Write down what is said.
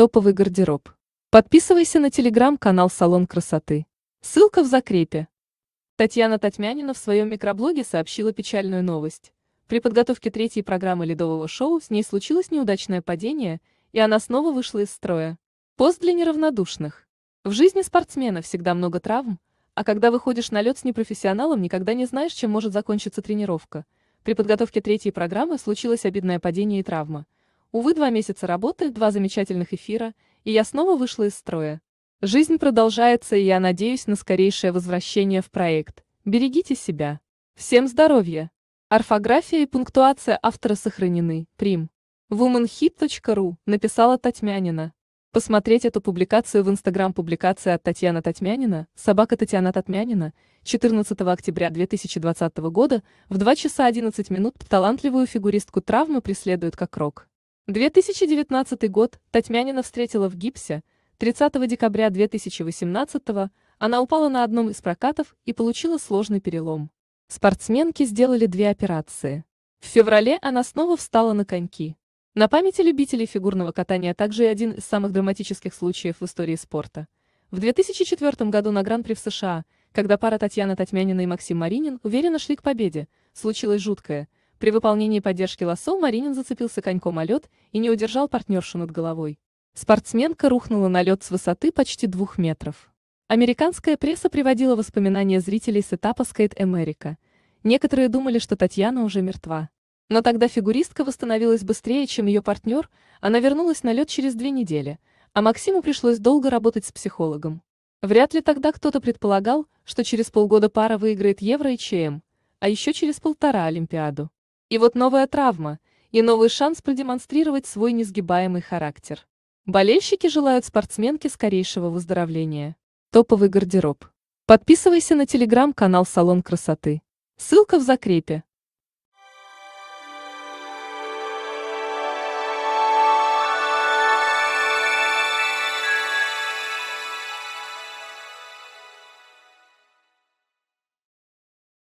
Топовый гардероб. Подписывайся на телеграм-канал «Салон красоты». Ссылка в закрепе. Татьяна Татьмянина в своем микроблоге сообщила печальную новость. При подготовке третьей программы ледового шоу с ней случилось неудачное падение, и она снова вышла из строя. Пост для неравнодушных. В жизни спортсмена всегда много травм, а когда выходишь на лед с непрофессионалом, никогда не знаешь, чем может закончиться тренировка. При подготовке третьей программы случилось обидное падение и травма – Увы, два месяца работы, два замечательных эфира, и я снова вышла из строя. Жизнь продолжается, и я надеюсь на скорейшее возвращение в проект. Берегите себя. Всем здоровья! Орфография и пунктуация автора сохранены. Прим. womanhit.ru написала Татьмянина. Посмотреть эту публикацию в Инстаграм публикация от Татьяна Татьмянина, собака Татьяна Татьмянина, 14 октября 2020 года, в 2 часа 11 минут талантливую фигуристку травмы преследует как рок. 2019 год Татьмянина встретила в гипсе. 30 декабря 2018 она упала на одном из прокатов и получила сложный перелом. Спортсменки сделали две операции. В феврале она снова встала на коньки. На памяти любителей фигурного катания также и один из самых драматических случаев в истории спорта. В 2004 году на Гран-при в США, когда пара Татьяна Татьмянина и Максим Маринин уверенно шли к победе, случилось жуткое – при выполнении поддержки лосо Маринин зацепился коньком о лед и не удержал партнершу над головой. Спортсменка рухнула на лед с высоты почти двух метров. Американская пресса приводила воспоминания зрителей с этапа Skate Америка. Некоторые думали, что Татьяна уже мертва. Но тогда фигуристка восстановилась быстрее, чем ее партнер, она вернулась на лед через две недели, а Максиму пришлось долго работать с психологом. Вряд ли тогда кто-то предполагал, что через полгода пара выиграет Евро и ЧМ, а еще через полтора Олимпиаду. И вот новая травма, и новый шанс продемонстрировать свой несгибаемый характер. Болельщики желают спортсменке скорейшего выздоровления. Топовый гардероб. Подписывайся на телеграм-канал «Салон красоты». Ссылка в закрепе.